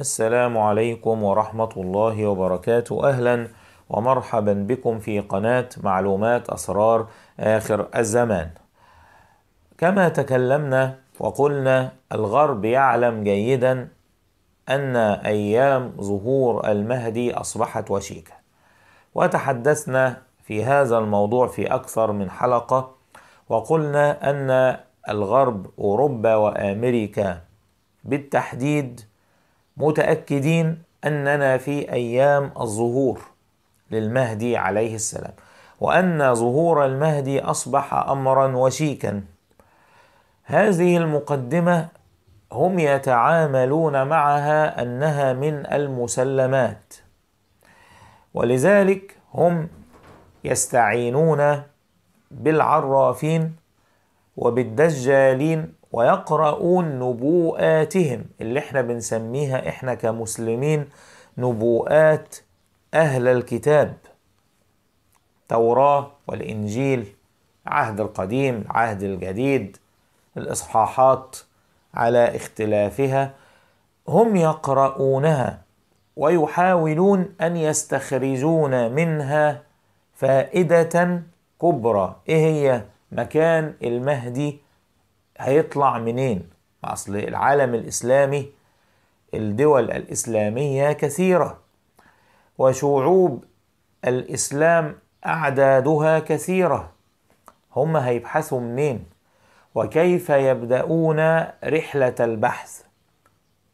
السلام عليكم ورحمة الله وبركاته أهلا ومرحبا بكم في قناة معلومات أسرار آخر الزمان كما تكلمنا وقلنا الغرب يعلم جيدا أن أيام ظهور المهدي أصبحت وشيكة وتحدثنا في هذا الموضوع في أكثر من حلقة وقلنا أن الغرب أوروبا وأمريكا بالتحديد متأكدين أننا في أيام الظهور للمهدي عليه السلام وأن ظهور المهدي أصبح أمرا وشيكا هذه المقدمة هم يتعاملون معها أنها من المسلمات ولذلك هم يستعينون بالعرافين وبالدجالين ويقرؤون نبوءاتهم اللي احنا بنسميها احنا كمسلمين نبوءات أهل الكتاب توراة والإنجيل عهد القديم عهد الجديد الإصحاحات على اختلافها هم يقرؤونها ويحاولون أن يستخرجون منها فائدة كبرى إيه هي مكان المهدي هيطلع منين اصل العالم الاسلامي الدول الاسلاميه كثيره وشعوب الاسلام اعدادها كثيره هم هيبحثوا منين وكيف يبداون رحله البحث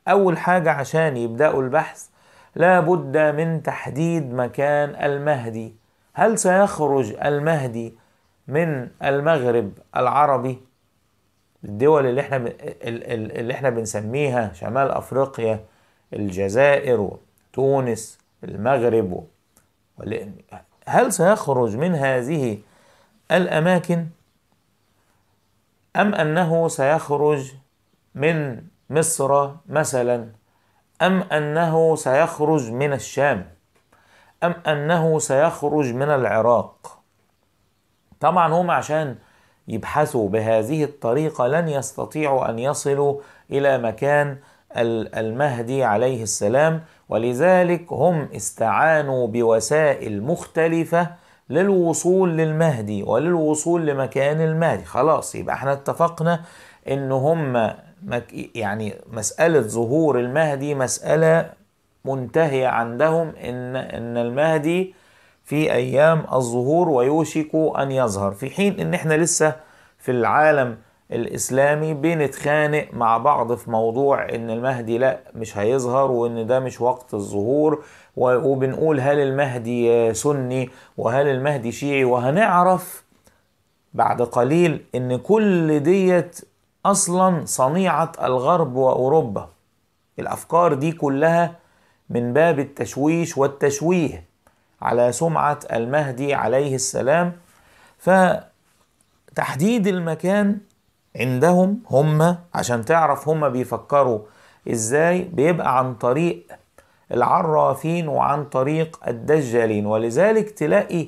اول حاجه عشان يبداوا البحث لا بد من تحديد مكان المهدي هل سيخرج المهدي من المغرب العربي الدول اللي احنا اللي احنا بنسميها شمال افريقيا الجزائر وتونس المغرب هل سيخرج من هذه الاماكن ام انه سيخرج من مصر مثلا ام انه سيخرج من الشام ام انه سيخرج من العراق طبعا هم عشان يبحثوا بهذه الطريقة لن يستطيعوا أن يصلوا إلى مكان المهدي عليه السلام ولذلك هم استعانوا بوسائل مختلفة للوصول للمهدي وللوصول لمكان المهدي خلاص يبقى احنا اتفقنا ان هم يعني مسألة ظهور المهدي مسألة منتهية عندهم ان ان المهدي في أيام الظهور ويوشك أن يظهر في حين إن إحنا لسه في العالم الإسلامي بنتخانق مع بعض في موضوع إن المهدي لا مش هيظهر وإن ده مش وقت الظهور وبنقول هل المهدي سني وهل المهدي شيعي وهنعرف بعد قليل إن كل ديت أصلا صنيعة الغرب وأوروبا الأفكار دي كلها من باب التشويش والتشويه على سمعة المهدي عليه السلام فتحديد المكان عندهم هم عشان تعرف هم بيفكروا ازاي بيبقى عن طريق العرافين وعن طريق الدجالين ولذلك تلاقي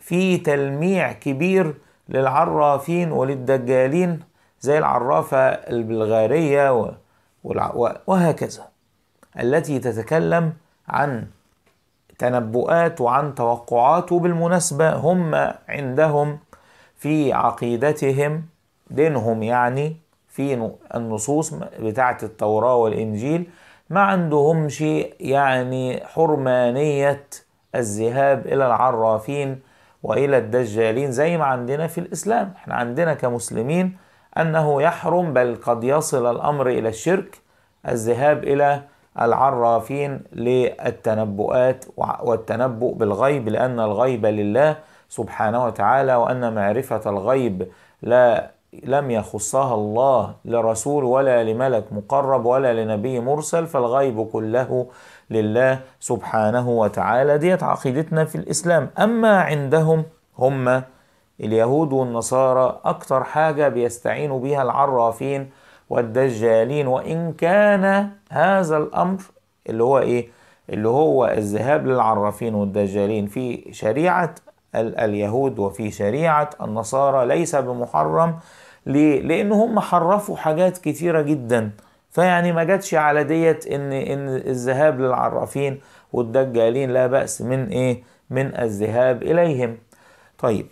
في تلميع كبير للعرافين وللدجالين زي العرافة البلغارية وهكذا التي تتكلم عن تنبؤات وعن توقعات وبالمناسبة هم عندهم في عقيدتهم دينهم يعني في النصوص بتاعة التوراة والإنجيل ما عندهمش يعني حرمانية الذهاب إلى العرافين وإلى الدجالين زي ما عندنا في الإسلام احنا عندنا كمسلمين أنه يحرم بل قد يصل الأمر إلى الشرك الذهاب إلى العرافين للتنبؤات والتنبؤ بالغيب لأن الغيب لله سبحانه وتعالى وأن معرفة الغيب لا لم يخصها الله لرسول ولا لملك مقرب ولا لنبي مرسل فالغيب كله لله سبحانه وتعالى ديت عقيدتنا في الإسلام أما عندهم هم اليهود والنصارى أكثر حاجة بيستعينوا بها العرافين والدجالين وإن كان هذا الأمر اللي هو إيه اللي هو الذهاب للعرافين والدجالين في شريعة اليهود وفي شريعة النصارى ليس بمحرم ليه؟ لأن هم حرفوا حاجات كثيرة جدا فيعني ما جاتش على ديت إن إن الذهاب للعرافين والدجالين لا بأس من إيه؟ من الذهاب إليهم. طيب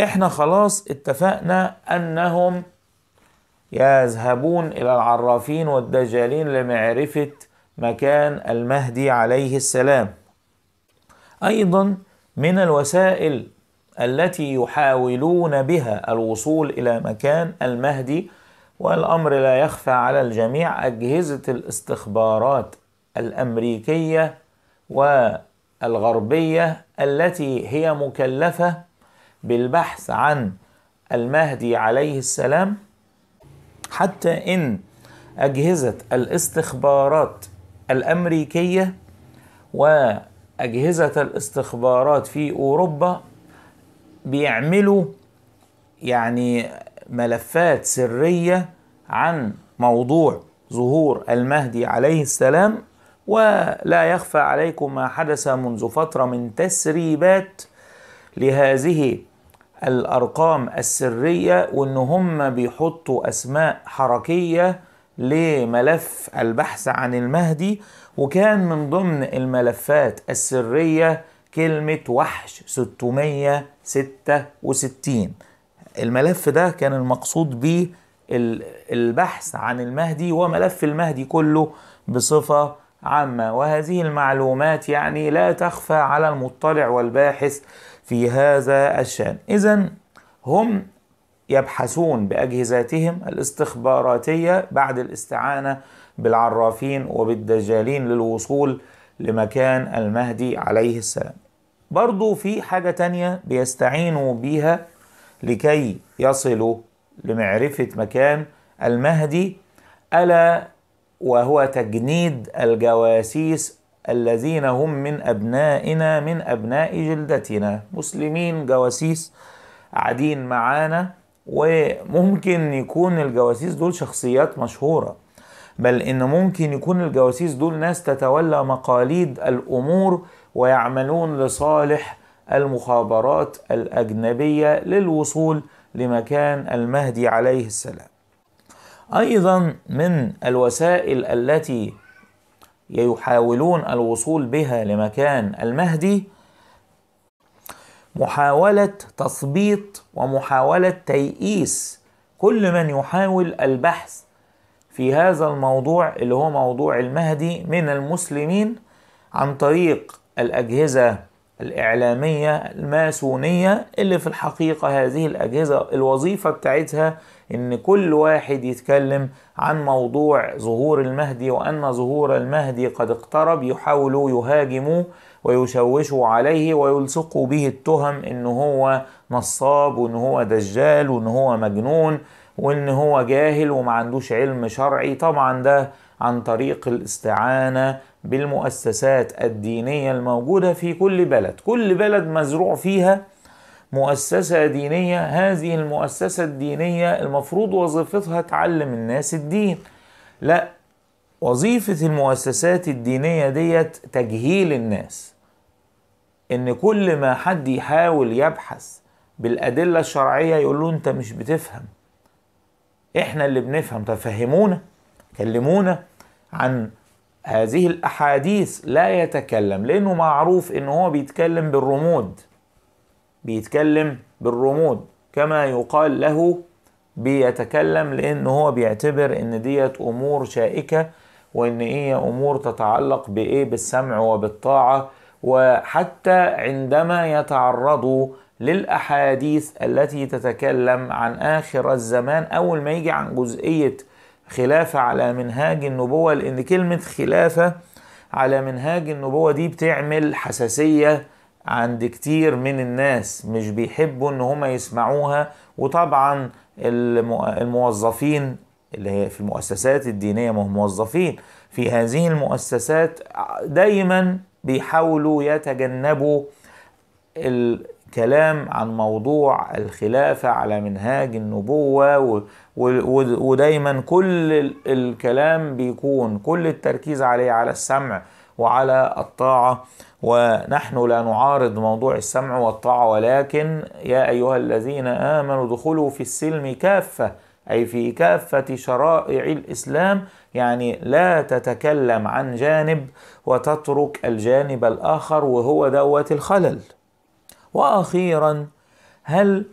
إحنا خلاص اتفقنا أنهم يذهبون إلى العرافين والدجالين لمعرفة مكان المهدي عليه السلام أيضا من الوسائل التي يحاولون بها الوصول إلى مكان المهدي والأمر لا يخفى على الجميع أجهزة الاستخبارات الأمريكية والغربية التي هي مكلفة بالبحث عن المهدي عليه السلام حتى إن أجهزة الاستخبارات الأمريكية وأجهزة الاستخبارات في أوروبا بيعملوا يعني ملفات سرية عن موضوع ظهور المهدي عليه السلام ولا يخفى عليكم ما حدث منذ فترة من تسريبات لهذه الارقام السريه وان هم بيحطوا اسماء حركيه لملف البحث عن المهدي وكان من ضمن الملفات السريه كلمه وحش 666 الملف ده كان المقصود به البحث عن المهدي وملف المهدي كله بصفه عامه وهذه المعلومات يعني لا تخفى على المطلع والباحث في هذا الشان إذا هم يبحثون بأجهزتهم الاستخباراتية بعد الاستعانة بالعرافين وبالدجالين للوصول لمكان المهدي عليه السلام برضو في حاجة تانية بيستعينوا بها لكي يصلوا لمعرفة مكان المهدي ألا وهو تجنيد الجواسيس الذين هم من أبنائنا من أبناء جلدتنا مسلمين جواسيس قاعدين معانا وممكن يكون الجواسيس دول شخصيات مشهورة بل إن ممكن يكون الجواسيس دول ناس تتولى مقاليد الأمور ويعملون لصالح المخابرات الأجنبية للوصول لمكان المهدي عليه السلام أيضا من الوسائل التي يحاولون الوصول بها لمكان المهدي محاولة تثبيط ومحاولة تيئيس كل من يحاول البحث في هذا الموضوع اللي هو موضوع المهدي من المسلمين عن طريق الأجهزة الإعلامية الماسونية اللي في الحقيقة هذه الأجهزة الوظيفة بتاعتها إن كل واحد يتكلم عن موضوع ظهور المهدي وأن ظهور المهدي قد اقترب يحاولوا يهاجموه ويشوشوا عليه ويلصقوا به التهم إن هو نصاب وإن هو دجال وإن هو مجنون وإن هو جاهل وما عندوش علم شرعي طبعا ده عن طريق الاستعانة بالمؤسسات الدينية الموجودة في كل بلد كل بلد مزروع فيها مؤسسة دينية هذه المؤسسة الدينية المفروض وظيفتها تعلم الناس الدين لا وظيفة المؤسسات الدينية ديت تجهيل الناس ان كل ما حد يحاول يبحث بالأدلة الشرعية يقول له انت مش بتفهم احنا اللي بنفهم تفهمونا فهمونا كلمونا عن هذه الأحاديث لا يتكلم لأنه معروف إن هو بيتكلم بالرمود بيتكلم بالرمود كما يقال له بيتكلم لأن هو بيعتبر إن ديت أمور شائكة وإن هي أمور تتعلق بإيه بالسمع وبالطاعة وحتى عندما يتعرضوا للأحاديث التي تتكلم عن آخر الزمان أول ما يجي عن جزئية خلافة على منهاج النبوة لأن كلمة خلافة على منهاج النبوة دي بتعمل حساسية عند كتير من الناس مش بيحبوا ان هما يسمعوها وطبعا الموظفين اللي هي في المؤسسات الدينية ما هم موظفين في هذه المؤسسات دايما بيحاولوا يتجنبوا كلام عن موضوع الخلافة على منهاج النبوة ودايما كل الكلام بيكون كل التركيز عليه على السمع وعلى الطاعة ونحن لا نعارض موضوع السمع والطاعة ولكن يا أيها الذين آمنوا ادخلوا في السلم كافة أي في كافة شرائع الإسلام يعني لا تتكلم عن جانب وتترك الجانب الآخر وهو دوت الخلل واخيرا هل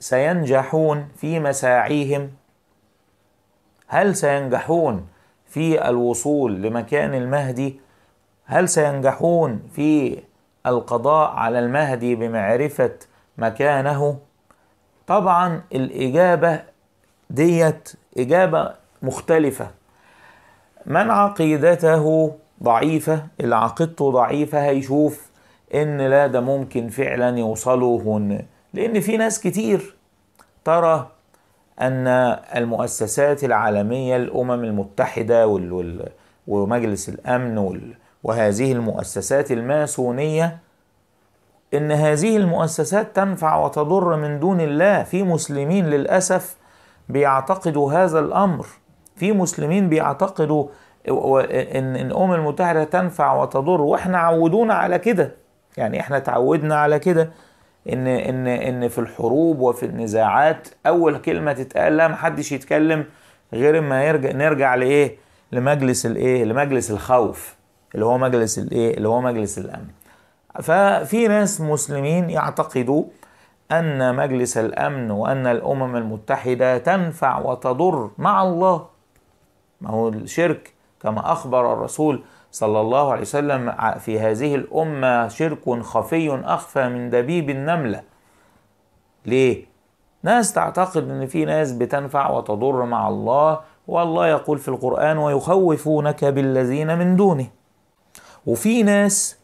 سينجحون في مساعيهم هل سينجحون في الوصول لمكان المهدي هل سينجحون في القضاء على المهدي بمعرفه مكانه طبعا الاجابه ديت اجابه مختلفه من عقيدته ضعيفه اللي عقيدته ضعيفه هيشوف ان لا ده ممكن فعلا يوصلوا هن لان في ناس كتير ترى ان المؤسسات العالميه الامم المتحده وال وال ومجلس الامن وال وهذه المؤسسات الماسونيه ان هذه المؤسسات تنفع وتضر من دون الله في مسلمين للاسف بيعتقدوا هذا الامر في مسلمين بيعتقدوا ان الامم المتحده تنفع وتضر واحنا عودونا على كده يعني احنا تعودنا على كده ان ان ان في الحروب وفي النزاعات اول كلمه تتقال لا محدش يتكلم غير ما يرجع نرجع لايه لمجلس الايه لمجلس الخوف اللي هو مجلس الايه اللي هو مجلس الامن ففي ناس مسلمين يعتقدوا ان مجلس الامن وان الامم المتحده تنفع وتضر مع الله ما هو الشرك كما اخبر الرسول صلى الله عليه وسلم في هذه الأمة شرك خفي أخفى من دبيب النملة ليه؟ ناس تعتقد أن في ناس بتنفع وتضر مع الله والله يقول في القرآن ويخوفونك بالذين من دونه وفي ناس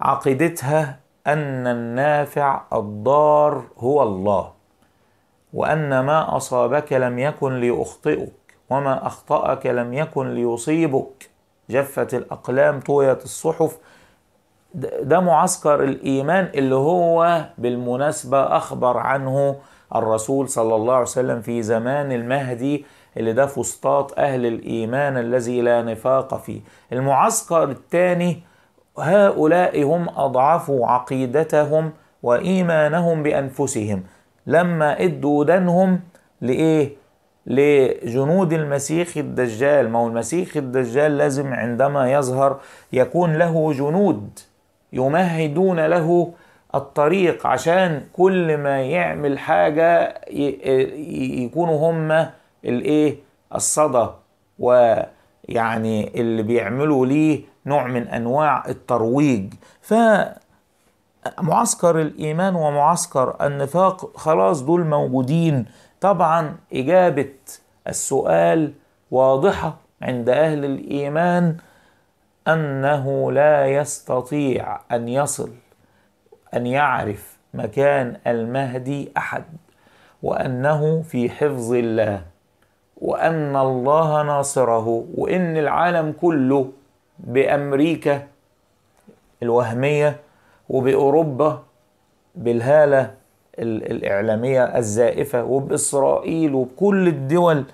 عقيدتها أن النافع الضار هو الله وأن ما أصابك لم يكن ليخطئك وما أخطأك لم يكن ليصيبك جفت الأقلام طويت الصحف ده معسكر الإيمان اللي هو بالمناسبة أخبر عنه الرسول صلى الله عليه وسلم في زمان المهدي اللي ده فسطاط أهل الإيمان الذي لا نفاق فيه المعسكر الثاني هؤلاء هم أضعفوا عقيدتهم وإيمانهم بأنفسهم لما ادوا دنهم لإيه لجنود المسيح الدجال ما هو المسيح الدجال لازم عندما يظهر يكون له جنود يمهدون له الطريق عشان كل ما يعمل حاجة يكونوا هم الايه الصدى ويعني اللي بيعملوا ليه نوع من انواع الترويج ف معسكر الايمان ومعسكر النفاق خلاص دول موجودين طبعا إجابة السؤال واضحة عند أهل الإيمان أنه لا يستطيع أن يصل أن يعرف مكان المهدي أحد وأنه في حفظ الله وأن الله ناصره وإن العالم كله بأمريكا الوهمية وبأوروبا بالهالة الإعلامية الزائفة وبإسرائيل وبكل الدول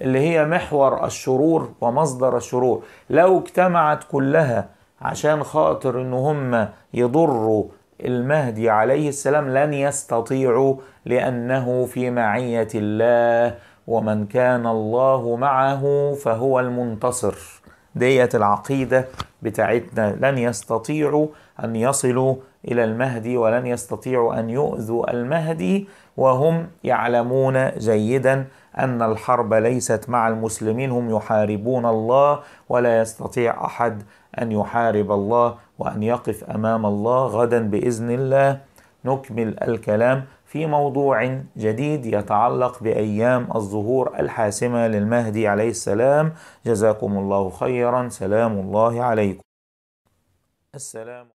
اللي هي محور الشرور ومصدر الشرور لو اجتمعت كلها عشان خاطر ان هم يضروا المهدي عليه السلام لن يستطيعوا لانه في معيه الله ومن كان الله معه فهو المنتصر ديت العقيده بتاعتنا لن يستطيعوا ان يصلوا إلى المهدي ولن يستطيعوا أن يؤذوا المهدي وهم يعلمون جيدا أن الحرب ليست مع المسلمين هم يحاربون الله ولا يستطيع أحد أن يحارب الله وأن يقف أمام الله غدا بإذن الله نكمل الكلام في موضوع جديد يتعلق بأيام الظهور الحاسمة للمهدي عليه السلام جزاكم الله خيرا سلام الله عليكم السلام